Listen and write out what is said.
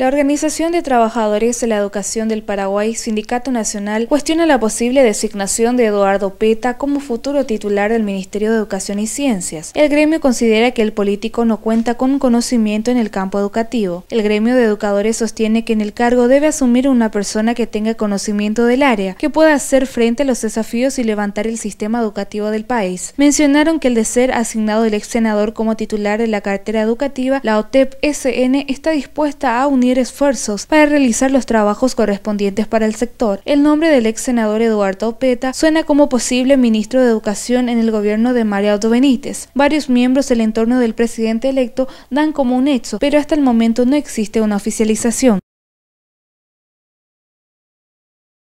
La Organización de Trabajadores de la Educación del Paraguay, Sindicato Nacional, cuestiona la posible designación de Eduardo Peta como futuro titular del Ministerio de Educación y Ciencias. El gremio considera que el político no cuenta con conocimiento en el campo educativo. El gremio de educadores sostiene que en el cargo debe asumir una persona que tenga conocimiento del área, que pueda hacer frente a los desafíos y levantar el sistema educativo del país. Mencionaron que el de ser asignado el ex senador como titular de la cartera educativa, la OTEP-SN está dispuesta a unir esfuerzos para realizar los trabajos correspondientes para el sector. El nombre del ex senador Eduardo Opeta suena como posible ministro de Educación en el gobierno de María Benítez. Varios miembros del entorno del presidente electo dan como un hecho, pero hasta el momento no existe una oficialización.